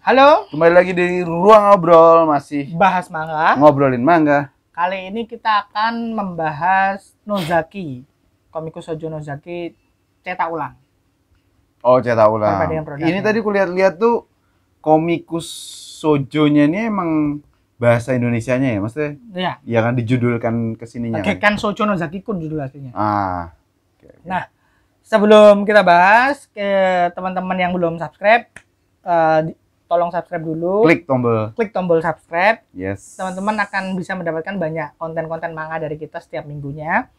Halo. Kembali lagi di ruang ngobrol masih bahas manga. Ngobrolin manga. Kali ini kita akan membahas Nozaki, komikus Sojo Nozaki cetak ulang. Oh, cetak ulang. Ini tadi kulihat-lihat tuh komikus Sojonya ini emang bahasa Indonesianya ya, mas? Iya. Iya kan dijudulkan ke sininya. Oke, kan, kan Sojo Nozaki kun judul aslinya. Ah. Okay. Nah, sebelum kita bahas ke teman-teman yang belum subscribe uh, tolong subscribe dulu. Klik tombol. Klik tombol subscribe. Yes. Teman-teman akan bisa mendapatkan banyak konten-konten manga dari kita setiap minggunya.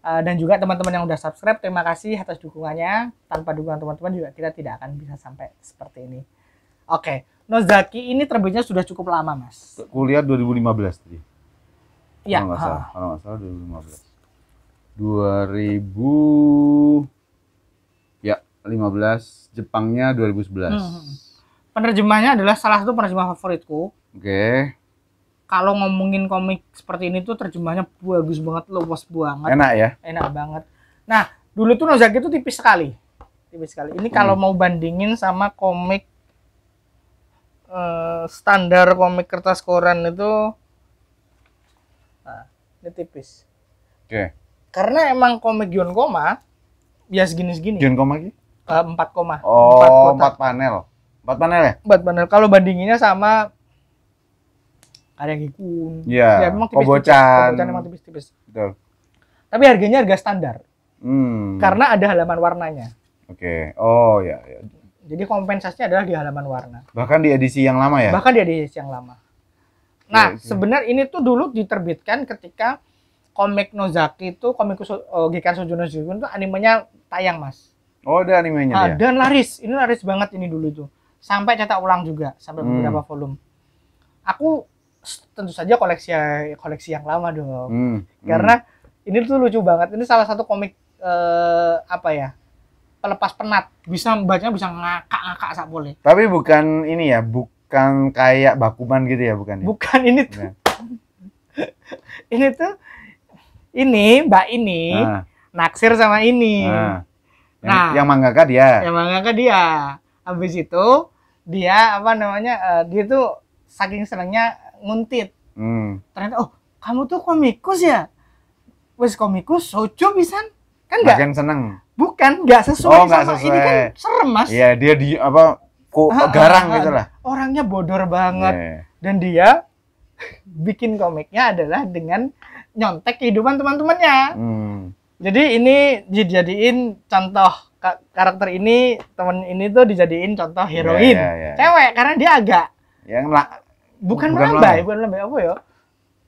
Uh, dan juga teman-teman yang udah subscribe, terima kasih atas dukungannya. Tanpa dukungan teman-teman juga kita tidak akan bisa sampai seperti ini. Oke, okay. Nozaki ini terbitnya sudah cukup lama, Mas. Kuliah 2015 tadi. Iya. Kalau nggak salah, kalau salah 2015. 2000 ya 15 Jepangnya 2011. Hmm. hmm, hmm penerjemahnya adalah salah satu penerjemah favoritku. Oke. Okay. Kalau ngomongin komik seperti ini tuh terjemahnya bagus banget, luas banget. Enak ya? Enak banget. Nah, dulu tuh Nozaki itu tipis sekali. Tipis sekali. Ini kalau hmm. mau bandingin sama komik uh, standar komik kertas koran itu nah, ini tipis. Oke. Okay. Karena emang komik Gion Koma ya segini-segini. Gion Koma lagi? Uh, eh, 4 koma. Oh, 4, 4 panel. Empat panel ya? Empat panel. Kalau bandinginnya sama ada yang Hikun. Iya. Ya, memang tipis, Kobocan. Kobocan memang tipis-tipis. Betul. Tapi harganya harga standar. Hmm. Karena ada halaman warnanya. Oke. Okay. Oh ya, ya. Jadi kompensasinya adalah di halaman warna. Bahkan di edisi yang lama ya? Bahkan di edisi yang lama. Nah, ya, ya. sebenarnya ini tuh dulu diterbitkan ketika komik Nozaki itu komik uh, Gikan Sojuno itu animenya tayang, Mas. Oh, ada animenya ya? dan laris. Ini laris banget ini dulu tuh sampai cetak ulang juga sampai hmm. beberapa volume. Aku tentu saja koleksi koleksi yang lama dong. Hmm. hmm. Karena hmm. ini tuh lucu banget. Ini salah satu komik eh, apa ya? pelepas penat. Bisa membacanya bisa ngakak-ngakak sak boleh. Tapi bukan ini ya, bukan kayak bakuman gitu ya, bukan ya? Bukan ini tuh. Nah. ini tuh ini Mbak ini nah. naksir sama ini. Nah. Yang, nah, yang mangaka dia. Yang mangaka dia habis itu dia apa namanya uh, dia tuh saking senangnya nguntit hmm. ternyata oh kamu tuh komikus ya wes komikus sojo bisa kan gak? kan seneng bukan nggak sesuai oh, gak sama sesuai. ini kan serem mas iya dia di apa kok ah, garang ah, gitu lah orangnya bodor banget yeah. dan dia bikin komiknya adalah dengan nyontek kehidupan teman-temannya hmm. jadi ini dijadiin contoh karakter ini teman ini tuh dijadiin contoh iya, heroin yeah, yeah, yeah. cewek karena dia agak yang la- bukan, bukan ya bukan melambai apa ya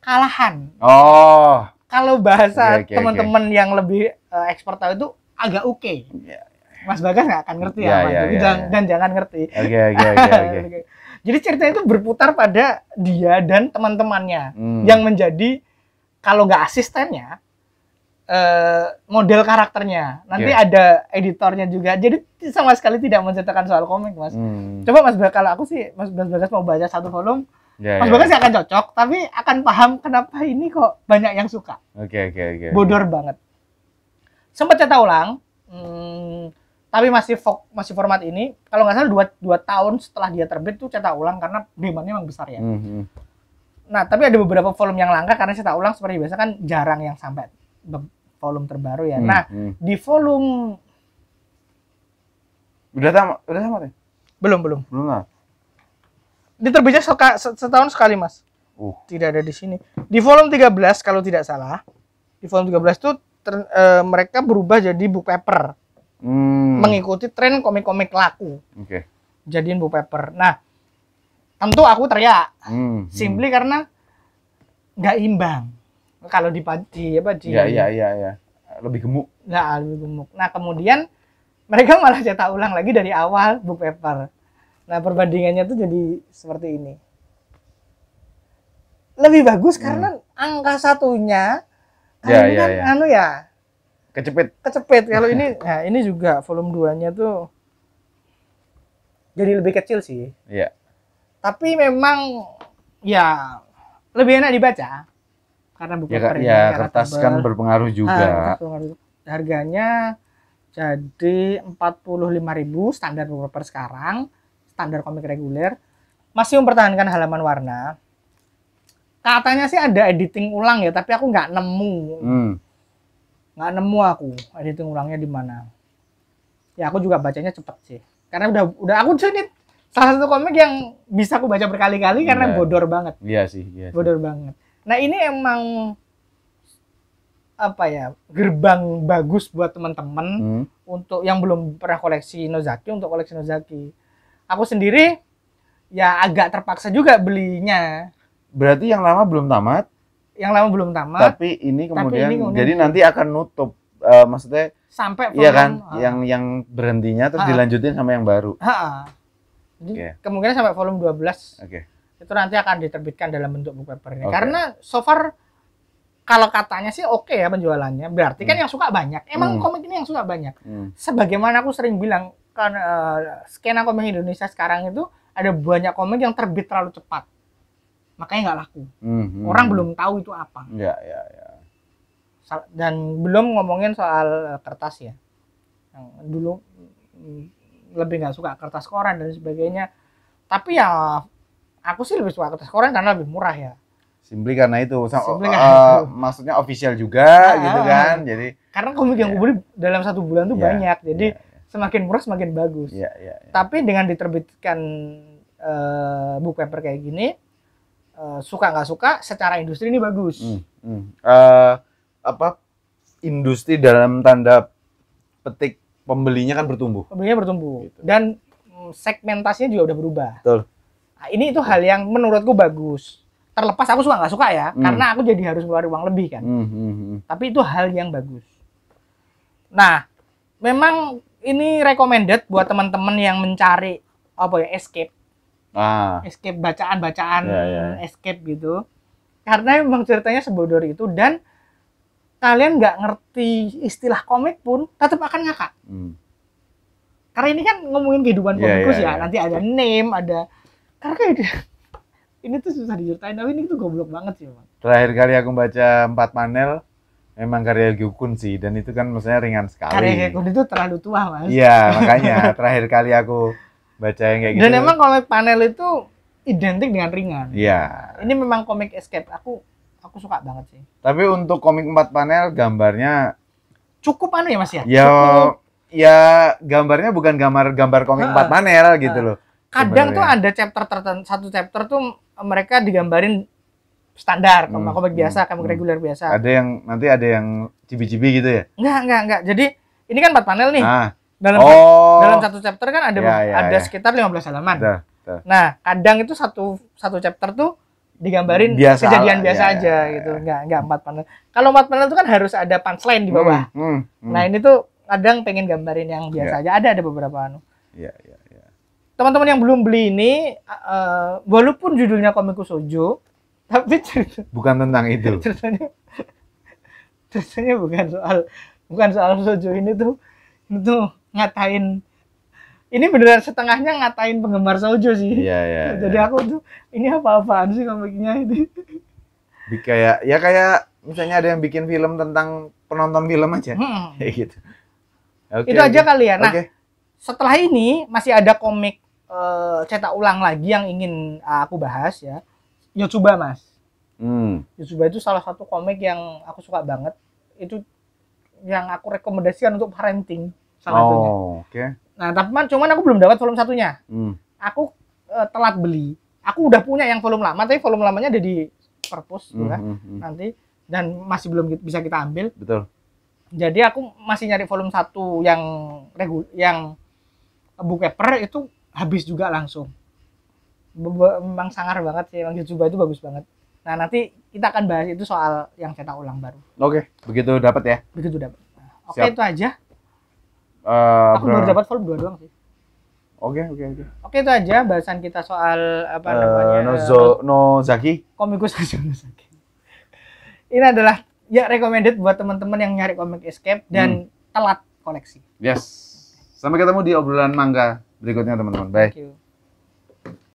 kalahan oh kalau bahasa okay, okay, teman-teman okay. yang lebih uh, eh, expert tahu itu agak oke okay. Iya, iya. yeah. Mas Bagas nggak akan ngerti yeah, ya, Yeah, yeah, jangan, yeah. dan jangan ngerti. Oke oke oke. Jadi cerita itu berputar pada dia dan teman-temannya hmm. yang menjadi kalau nggak asistennya, Eh, model karakternya. Nanti yeah. ada editornya juga. Jadi sama sekali tidak menceritakan soal komik, Mas. Hmm. Coba Mas Bagas, kalau aku sih Mas Bagas mau baca satu volume, yeah, Mas yeah. Bagas akan cocok, tapi akan paham kenapa ini kok banyak yang suka. Oke, okay, oke, okay, oke. Okay. Bodor banget. Sempat cetak ulang, hmm, tapi masih fo- masih format ini. Kalau nggak salah dua, dua tahun setelah dia terbit tuh cetak ulang karena demandnya memang besar ya. Mm -hmm. Nah, tapi ada beberapa volume yang langka karena cetak ulang seperti biasa kan jarang yang sampai volume terbaru ya. Hmm, nah, hmm. di volume udah sama udah sama deh. Belum, belum. Belum lah. Diterbitnya seka, setahun sekali, Mas. Uh. Tidak ada di sini. Di volume 13 kalau tidak salah, di volume 13 tuh ter, e, mereka berubah jadi book paper. Hmm. Mengikuti tren komik-komik laku. Oke. Okay. Jadiin book paper. Nah, tentu aku teriak. Hmm. hmm. Simply hmm. karena nggak imbang kalau di di apa di ya ya ya ya lebih gemuk nah lebih gemuk nah kemudian mereka malah cetak ulang lagi dari awal book paper nah perbandingannya tuh jadi seperti ini lebih bagus hmm. karena angka satunya ya, kan ya, kan ya. anu ya kecepet kecepet kalau ini nah ini juga volume 2 nya tuh jadi lebih kecil sih iya tapi memang ya lebih enak dibaca karena buku ya, ya karena kertas kan tebal. kan berpengaruh juga. Ah, berpengaruh. Harganya jadi 45.000 standar beberapa sekarang, standar komik reguler. Masih mempertahankan halaman warna. Katanya sih ada editing ulang ya, tapi aku nggak nemu. Hmm. nemu aku editing ulangnya di mana. Ya aku juga bacanya cepet sih. Karena udah udah aku ini salah satu komik yang bisa aku baca berkali-kali karena yeah. bodor banget. Iya sih, iya. Sih. Bodor banget. Nah ini emang apa ya gerbang bagus buat teman-teman hmm. untuk yang belum pernah koleksi Nozaki untuk koleksi Nozaki. Aku sendiri ya agak terpaksa juga belinya. Berarti yang lama belum tamat? Yang lama belum tamat. Tapi ini kemudian, tapi ini jadi nanti akan nutup uh, maksudnya sampai Iya kan uh, yang yang berhentinya terus uh, dilanjutin sama yang baru. Uh, uh. okay. kemungkinan sampai volume 12. Oke. Okay itu nanti akan diterbitkan dalam bentuk book ini. Okay. Karena so far kalau katanya sih oke okay ya penjualannya. Berarti kan hmm. kan yang suka banyak. Emang hmm. komik ini yang suka banyak. Hmm. Sebagaimana aku sering bilang kan uh, skena komik Indonesia sekarang itu ada banyak komik yang terbit terlalu cepat. Makanya nggak laku. Hmm. hmm. Orang hmm. belum tahu itu apa. Ya, ya, ya. Dan belum ngomongin soal kertas ya. Yang dulu mm, lebih nggak suka kertas koran dan sebagainya. Tapi ya aku sih lebih suka kertas koran karena lebih murah ya. Simply karena itu. Simply uh, karena itu. Eh, maksudnya official juga ah, gitu ah. kan. Jadi karena komik yeah. yang gue iya. beli dalam satu bulan tuh yeah, banyak. Jadi yeah. Iya. semakin murah semakin bagus. Yeah, yeah, yeah. Tapi dengan diterbitkan uh, book paper kayak gini uh, suka nggak suka secara industri ini bagus. Mm, mm. Uh, apa industri dalam tanda petik pembelinya kan bertumbuh. Pembelinya bertumbuh. Gitu. Dan mm, segmentasinya juga udah berubah. Betul Nah, ini itu hal yang menurutku bagus. Terlepas aku suka nggak suka ya, hmm. karena aku jadi harus keluar uang lebih kan. Hmm, hmm, hmm. Tapi itu hal yang bagus. Nah, memang ini recommended buat teman-teman yang mencari apa ya escape. Ah. Escape bacaan-bacaan yeah, yeah. Ya. escape gitu. Karena memang ceritanya sebodoh itu dan kalian nggak ngerti istilah komik pun tetap akan ngakak. Hmm. Karena ini kan ngomongin kehidupan yeah, komikus yeah, ya. Yeah. Ya. Nanti ada name, ada karena kayak ini tuh susah diceritain tapi ini tuh goblok banget sih emang. terakhir kali aku baca empat panel memang karya Gyukun sih dan itu kan maksudnya ringan sekali karya Gyukun itu terlalu tua mas iya makanya terakhir kali aku baca yang kayak dan gitu dan emang komik panel itu identik dengan ringan iya ini memang komik escape aku aku suka banget sih tapi untuk komik empat panel gambarnya cukup anu ya mas ya ya cukup... ya gambarnya bukan gambar gambar komik empat panel gitu loh kadang Sebenarnya. tuh ada chapter tertentu satu chapter tuh mereka digambarin standar hmm. kamu hmm. biasa kamu hmm. reguler biasa ada yang nanti ada yang cibi-cibi gitu ya nggak nggak nggak jadi ini kan empat panel nih nah. dalam oh. dalam satu chapter kan ada ya, ya, ada ya. sekitar 15 halaman da, nah kadang itu satu satu chapter tuh digambarin biasa kejadian ala. biasa ya, ya, aja ya, gitu ya. nggak nggak empat panel kalau empat panel itu kan harus ada punchline di bawah hmm, hmm, hmm. nah ini tuh kadang pengen gambarin yang biasa ya. aja ada ada beberapa anu ya, ya teman-teman yang belum beli ini uh, walaupun judulnya komikku sojo tapi bukan tentang itu ceritanya ceritanya bukan soal bukan soal sojo ini tuh itu ngatain ini beneran setengahnya ngatain penggemar sojo sih. Iya, iya. Jadi iya. aku tuh ini apa-apaan sih komiknya ini. Kayak ya kayak misalnya ada yang bikin film tentang penonton film aja. Hmm. Kayak gitu. Okay, Itu okay. aja kali ya. Nah, okay. setelah ini masih ada komik uh, cetak ulang lagi yang ingin eh, aku bahas ya. Yotsuba mas. Hmm. Yotsuba itu salah satu komik yang aku suka banget. Itu yang aku rekomendasikan untuk parenting salah oh, satunya. Oke. Okay. Nah tapi man, cuman aku belum dapat volume satunya. Hmm. Aku uh, telat beli. Aku udah punya yang volume lama, tapi volume lamanya ada di perpus hmm, ya, hmm, nanti dan masih belum bisa kita ambil. Betul. Jadi aku masih nyari volume satu yang regu yang paper itu habis juga langsung memang sangar banget sih Bang Jutsuba itu bagus banget nah nanti kita akan bahas itu soal yang cetak ulang baru oke begitu dapat ya begitu dapat nah, oke itu aja uh, aku bener. baru dapat volume dua doang sih Oke, oke, oke. Oke, itu aja bahasan kita soal apa uh, namanya? Nozo, Nozaki. Komikus Nozaki. Ini adalah ya recommended buat teman-teman yang nyari komik escape dan hmm. telat koleksi. Yes. Sampai ketemu di obrolan mangga berikutnya teman-teman. Bye. Thank you.